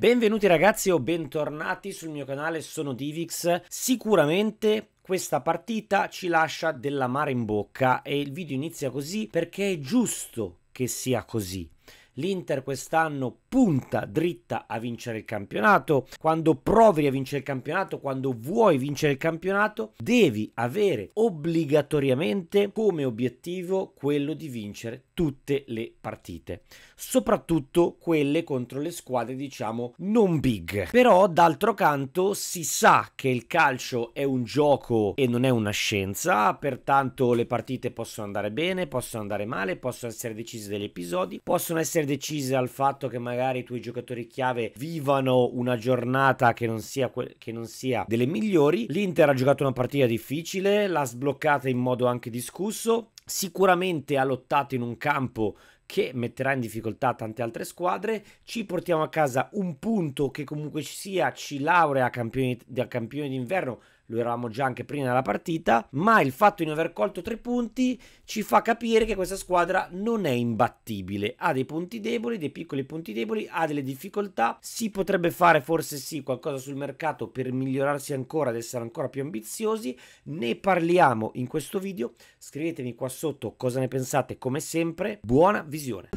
Benvenuti ragazzi o bentornati sul mio canale, sono Divix. Sicuramente questa partita ci lascia della mare in bocca e il video inizia così perché è giusto che sia così. L'Inter quest'anno punta dritta a vincere il campionato, quando provi a vincere il campionato, quando vuoi vincere il campionato, devi avere obbligatoriamente come obiettivo quello di vincere tutte le partite, soprattutto quelle contro le squadre diciamo non big. Però d'altro canto si sa che il calcio è un gioco e non è una scienza, pertanto le partite possono andare bene, possono andare male, possono essere decise degli episodi, possono essere decise al fatto che magari magari i tuoi giocatori chiave vivano una giornata che non sia, que- che non sia delle migliori. L'Inter ha giocato una partita difficile, l'ha sbloccata in modo anche discusso. Sicuramente ha lottato in un campo che metterà in difficoltà tante altre squadre. Ci portiamo a casa un punto che comunque ci sia, ci laurea campione, da campione d'inverno lo eravamo già anche prima della partita, ma il fatto di non aver colto tre punti ci fa capire che questa squadra non è imbattibile, ha dei punti deboli, dei piccoli punti deboli, ha delle difficoltà, si potrebbe fare forse sì qualcosa sul mercato per migliorarsi ancora, ad essere ancora più ambiziosi, ne parliamo in questo video, scrivetemi qua sotto cosa ne pensate come sempre, buona visione!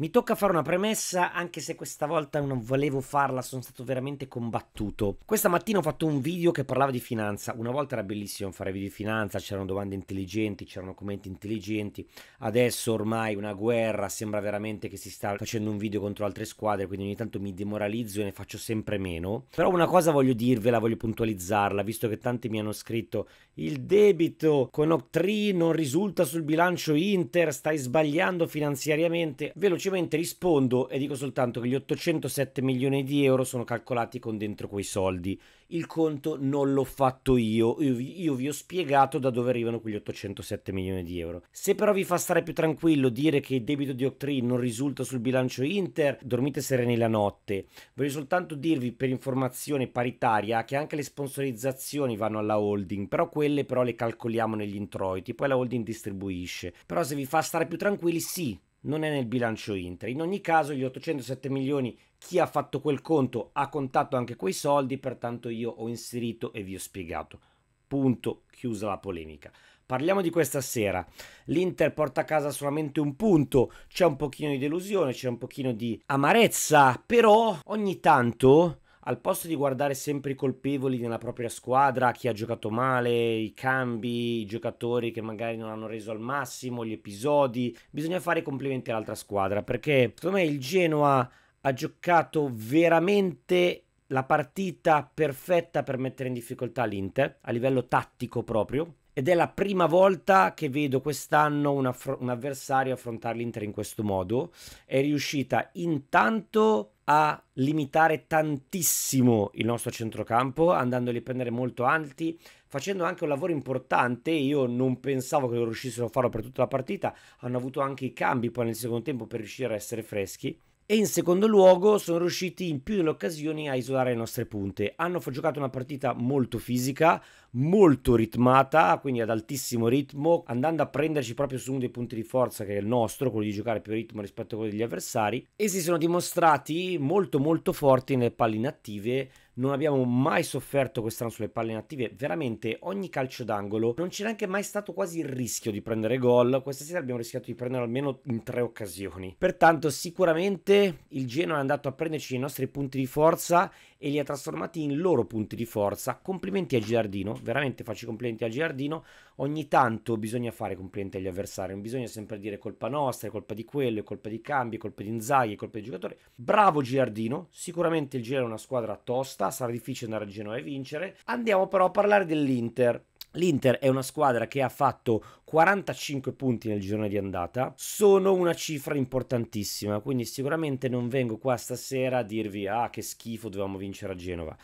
Mi tocca fare una premessa, anche se questa volta non volevo farla, sono stato veramente combattuto. Questa mattina ho fatto un video che parlava di finanza. Una volta era bellissimo fare video di finanza, c'erano domande intelligenti, c'erano commenti intelligenti. Adesso ormai una guerra, sembra veramente che si sta facendo un video contro altre squadre, quindi ogni tanto mi demoralizzo e ne faccio sempre meno. Però una cosa voglio dirvela, voglio puntualizzarla, visto che tanti mi hanno scritto il debito con Octree non risulta sul bilancio Inter, stai sbagliando finanziariamente. Velocemente semplicemente rispondo e dico soltanto che gli 807 milioni di euro sono calcolati con dentro quei soldi. Il conto non l'ho fatto io, io vi, io vi ho spiegato da dove arrivano quegli 807 milioni di euro. Se però vi fa stare più tranquillo dire che il debito di Octree non risulta sul bilancio Inter, dormite sereni la notte. Voglio soltanto dirvi per informazione paritaria che anche le sponsorizzazioni vanno alla holding, però quelle però le calcoliamo negli introiti, poi la holding distribuisce. Però se vi fa stare più tranquilli, sì, non è nel bilancio Inter. In ogni caso gli 807 milioni, chi ha fatto quel conto ha contato anche quei soldi, pertanto io ho inserito e vi ho spiegato. Punto, chiusa la polemica. Parliamo di questa sera. L'Inter porta a casa solamente un punto, c'è un pochino di delusione, c'è un pochino di amarezza, però ogni tanto al posto di guardare sempre i colpevoli nella propria squadra, chi ha giocato male, i cambi, i giocatori che magari non hanno reso al massimo, gli episodi, bisogna fare complimenti all'altra squadra perché secondo me il Genoa ha giocato veramente la partita perfetta per mettere in difficoltà l'Inter a livello tattico proprio ed è la prima volta che vedo quest'anno un, affr- un avversario affrontare l'Inter in questo modo. È riuscita intanto a limitare tantissimo il nostro centrocampo, andandoli a prendere molto alti, facendo anche un lavoro importante. Io non pensavo che riuscissero a farlo per tutta la partita. Hanno avuto anche i cambi poi nel secondo tempo per riuscire a essere freschi e in secondo luogo sono riusciti in più delle occasioni a isolare le nostre punte. Hanno giocato una partita molto fisica, molto ritmata, quindi ad altissimo ritmo, andando a prenderci proprio su uno dei punti di forza che è il nostro, quello di giocare più ritmo rispetto a quello degli avversari, e si sono dimostrati molto molto forti nelle palline attive non abbiamo mai sofferto quest'anno sulle palle inattive, veramente ogni calcio d'angolo non c'era anche mai stato quasi il rischio di prendere gol, questa sera abbiamo rischiato di prendere almeno in tre occasioni. Pertanto sicuramente il Genoa è andato a prenderci i nostri punti di forza e li ha trasformati in loro punti di forza. Complimenti a Girardino, veramente faccio i complimenti a Girardino, ogni tanto bisogna fare complimenti agli avversari, non bisogna sempre dire colpa nostra, è colpa di quello, è colpa di Cambi, è colpa di Inzaghi, è colpa di giocatore. Bravo Girardino, sicuramente il Genoa è una squadra tosta, sarà difficile andare a Genoa e vincere. Andiamo però a parlare dell'Inter. L'Inter è una squadra che ha fatto 45 punti nel girone di andata, sono una cifra importantissima, quindi sicuramente non vengo qua stasera a dirvi ah che schifo dovevamo vincere a Genova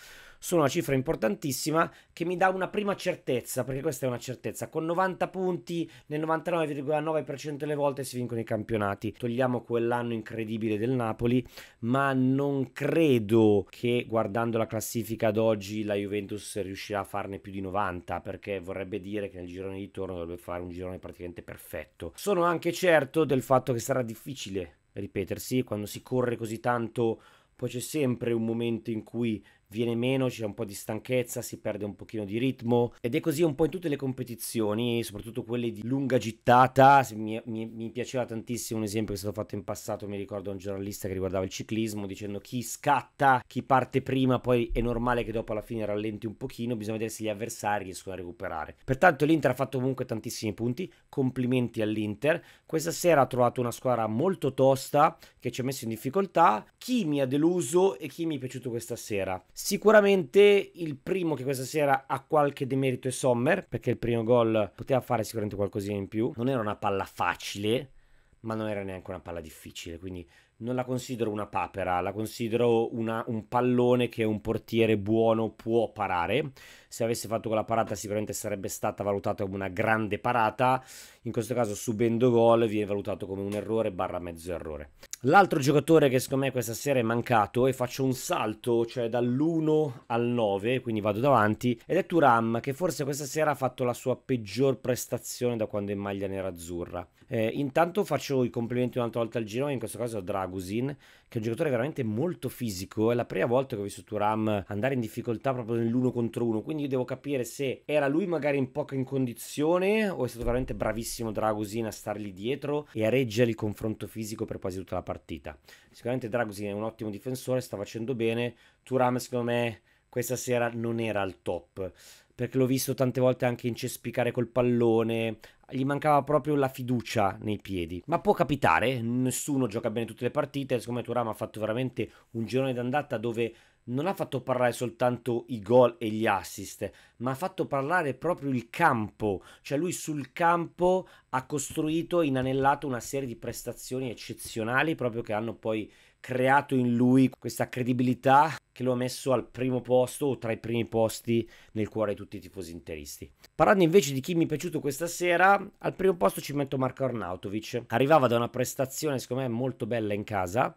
sono una cifra importantissima che mi dà una prima certezza, perché questa è una certezza, con 90 punti nel 99,9% delle volte si vincono i campionati. Togliamo quell'anno incredibile del Napoli, ma non credo che guardando la classifica ad oggi la Juventus riuscirà a farne più di 90, perché vorrebbe dire che nel girone di torno dovrebbe fare un girone praticamente perfetto. Sono anche certo del fatto che sarà difficile ripetersi, quando si corre così tanto poi c'è sempre un momento in cui viene meno, c'è un po' di stanchezza, si perde un pochino di ritmo ed è così un po' in tutte le competizioni, soprattutto quelle di lunga gittata. Mi, mi, mi piaceva tantissimo un esempio che è stato fatto in passato, mi ricordo un giornalista che riguardava il ciclismo dicendo chi scatta, chi parte prima, poi è normale che dopo alla fine rallenti un pochino, bisogna vedere se gli avversari riescono a recuperare. Pertanto l'Inter ha fatto comunque tantissimi punti, complimenti all'Inter. Questa sera ha trovato una squadra molto tosta che ci ha messo in difficoltà. Chi mi ha deluso e chi mi è piaciuto questa sera? Sicuramente il primo che questa sera ha qualche demerito è Sommer, perché il primo gol poteva fare sicuramente qualcosina in più. Non era una palla facile, ma non era neanche una palla difficile, quindi non la considero una papera, la considero una, un pallone che un portiere buono può parare. Se avesse fatto quella parata sicuramente sarebbe stata valutata come una grande parata, in questo caso subendo gol viene valutato come un errore barra mezzo errore. L'altro giocatore che secondo me questa sera è mancato e faccio un salto, cioè dall'1 al 9, quindi vado davanti, ed è Turam che forse questa sera ha fatto la sua peggior prestazione da quando è in maglia nera azzurra. Eh, intanto faccio i complimenti un'altra volta al girone, in questo caso a Dragusin, che è un giocatore veramente molto fisico. È la prima volta che ho visto Turam andare in difficoltà proprio nell'uno contro uno. Quindi io devo capire se era lui magari in poca in condizione o è stato veramente bravissimo Dragusin a stargli dietro e a reggere il confronto fisico per quasi tutta la partita. Sicuramente Dragusin è un ottimo difensore, sta facendo bene. Turam, secondo me, questa sera non era al top perché l'ho visto tante volte anche incespicare col pallone, gli mancava proprio la fiducia nei piedi. Ma può capitare, nessuno gioca bene tutte le partite, secondo me Turam ha fatto veramente un girone d'andata dove non ha fatto parlare soltanto i gol e gli assist, ma ha fatto parlare proprio il campo, cioè lui sul campo ha costruito, inanellato una serie di prestazioni eccezionali proprio che hanno poi creato in lui questa credibilità che lo ha messo al primo posto o tra i primi posti nel cuore di tutti i tifosi interisti. Parlando invece di chi mi è piaciuto questa sera, al primo posto ci metto Marco Arnautovic. Arrivava da una prestazione secondo me molto bella in casa,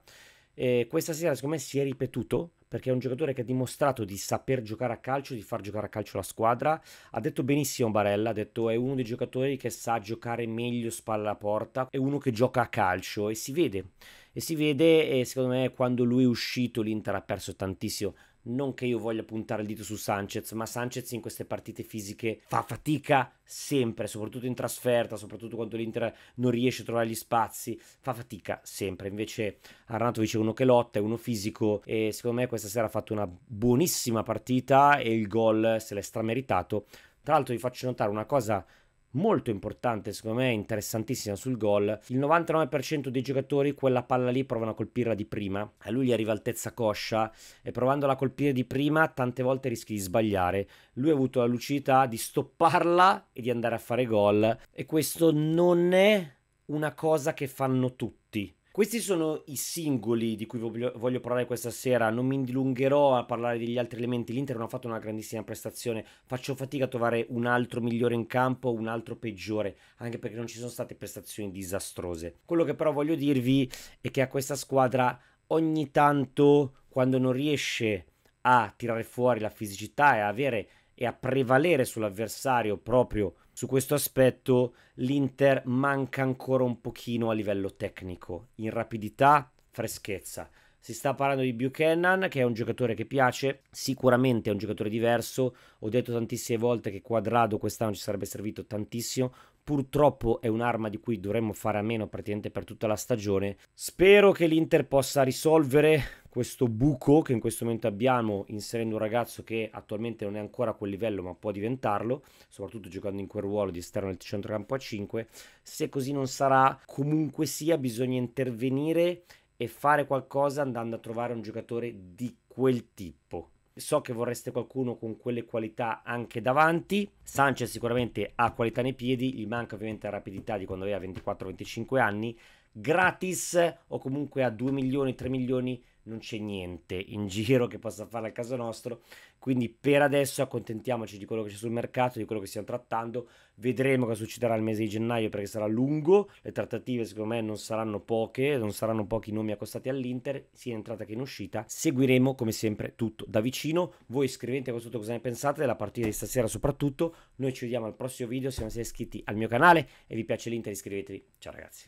e questa sera, secondo me, si è ripetuto perché è un giocatore che ha dimostrato di saper giocare a calcio, di far giocare a calcio la squadra. Ha detto benissimo Barella, ha detto è uno dei giocatori che sa giocare meglio spalla alla porta, è uno che gioca a calcio e si vede. E si vede e secondo me quando lui è uscito l'Inter ha perso tantissimo non che io voglia puntare il dito su Sanchez, ma Sanchez in queste partite fisiche fa fatica sempre, soprattutto in trasferta, soprattutto quando l'Inter non riesce a trovare gli spazi, fa fatica sempre. Invece Arnatovic è uno che lotta, è uno fisico e secondo me questa sera ha fatto una buonissima partita e il gol se l'è strameritato. Tra l'altro vi faccio notare una cosa molto importante, secondo me interessantissima sul gol. Il 99% dei giocatori quella palla lì provano a colpirla di prima, a lui gli arriva altezza coscia e provandola a colpire di prima tante volte rischi di sbagliare. Lui ha avuto la lucidità di stopparla e di andare a fare gol e questo non è una cosa che fanno tutti. Questi sono i singoli di cui voglio, parlare questa sera, non mi dilungherò a parlare degli altri elementi, l'Inter non ha fatto una grandissima prestazione, faccio fatica a trovare un altro migliore in campo, un altro peggiore, anche perché non ci sono state prestazioni disastrose. Quello che però voglio dirvi è che a questa squadra ogni tanto, quando non riesce a tirare fuori la fisicità e a avere e a prevalere sull'avversario proprio su questo aspetto, l'Inter manca ancora un pochino a livello tecnico, in rapidità, freschezza. Si sta parlando di Buchanan, che è un giocatore che piace, sicuramente è un giocatore diverso. Ho detto tantissime volte che Quadrado quest'anno ci sarebbe servito tantissimo. Purtroppo è un'arma di cui dovremmo fare a meno praticamente per tutta la stagione. Spero che l'Inter possa risolvere questo buco che in questo momento abbiamo inserendo un ragazzo che attualmente non è ancora a quel livello ma può diventarlo, soprattutto giocando in quel ruolo di esterno del centrocampo a 5, se così non sarà comunque sia bisogna intervenire e fare qualcosa andando a trovare un giocatore di quel tipo. So che vorreste qualcuno con quelle qualità anche davanti. Sanchez sicuramente ha qualità nei piedi, gli manca ovviamente la rapidità di quando aveva 24-25 anni. Gratis o comunque a 2 milioni, 3 milioni non c'è niente in giro che possa fare a caso nostro. Quindi per adesso accontentiamoci di quello che c'è sul mercato, di quello che stiamo trattando. Vedremo cosa succederà il mese di gennaio perché sarà lungo. Le trattative, secondo me, non saranno poche, non saranno pochi nomi accostati all'Inter, sia in entrata che in uscita. Seguiremo come sempre tutto da vicino. Voi iscrivete qua sotto cosa ne pensate della partita di stasera, soprattutto. Noi ci vediamo al prossimo video. Se non siete iscritti al mio canale e vi piace l'Inter, iscrivetevi. Ciao ragazzi.